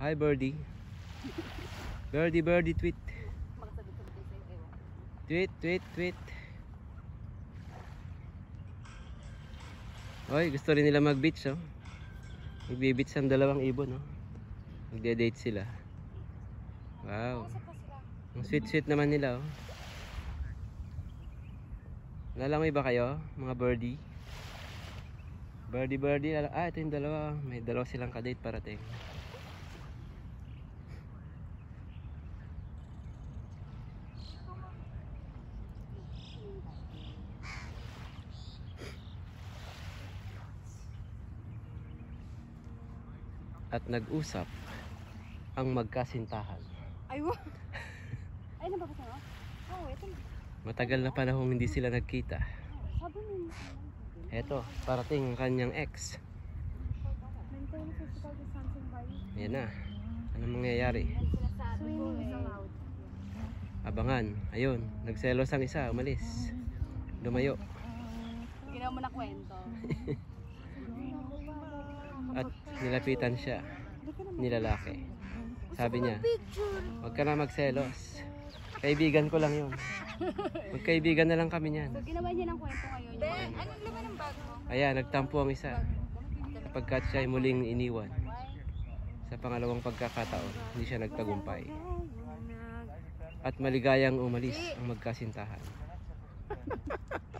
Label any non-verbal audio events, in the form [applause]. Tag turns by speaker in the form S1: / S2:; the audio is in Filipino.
S1: Hi birdie. birdie birdie tweet. Tweet tweet tweet. Hoy, gusto rin nila mag-beach oh. Magbe-beach ang dalawang ibon oh. Magde-date sila. Wow. Ang sweet-sweet naman nila oh. Lalangoy ba kayo mga birdie? Birdie birdie. Ah, ito yung dalawa. Oh. May dalawa silang kadate parating. at nag-usap ang magkasintahan. Ay, wow. [laughs] Ay, nababasa mo? Oo, oh, eto. Matagal na panahong hindi sila nagkita. Eto, parating ang kanyang ex. Yan na. Anong mangyayari? Abangan. Ayun, nagselos ang isa, umalis. Lumayo. Ginawa mo na kwento. [laughs] nilapitan siya nilalaki sabi niya huwag ka na magselos kaibigan ko lang yun magkaibigan na lang kami niyan ginawa niya ng kwento ngayon anong laman bago ayan nagtampo ang isa pagkat siya ay muling iniwan sa pangalawang pagkakataon hindi siya nagtagumpay at maligayang umalis ang magkasintahan [laughs]